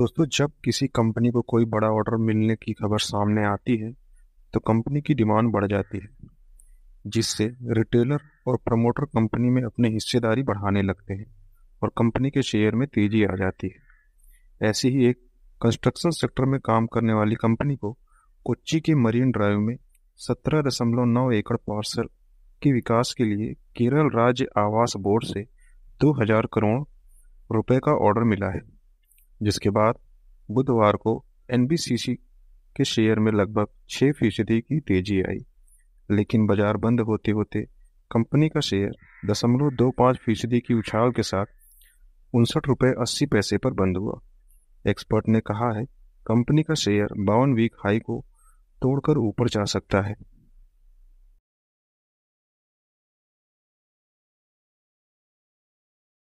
दोस्तों जब किसी कंपनी को कोई बड़ा ऑर्डर मिलने की खबर सामने आती है तो कंपनी की डिमांड बढ़ जाती है जिससे रिटेलर और प्रमोटर कंपनी में अपनी हिस्सेदारी बढ़ाने लगते हैं और कंपनी के शेयर में तेजी आ जाती है ऐसी ही एक कंस्ट्रक्शन सेक्टर में काम करने वाली कंपनी को कोच्चि के मरीन ड्राइव में सत्रह दशमलव नौ एकड़ पार्सल के विकास के लिए केरल राज्य आवास बोर्ड से दो हजार करोड़ रुपए का ऑर्डर मिला है जिसके बाद बुधवार को एनबीसीसी के शेयर में लगभग छः फीसदी की तेजी आई लेकिन बाजार बंद होते होते कंपनी का शेयर दशमलव दो पाँच फीसदी की उछाल के साथ उनसठ रुपये अस्सी पैसे पर बंद हुआ एक्सपर्ट ने कहा है कंपनी का शेयर बावन वीक हाई को तोड़कर ऊपर जा सकता है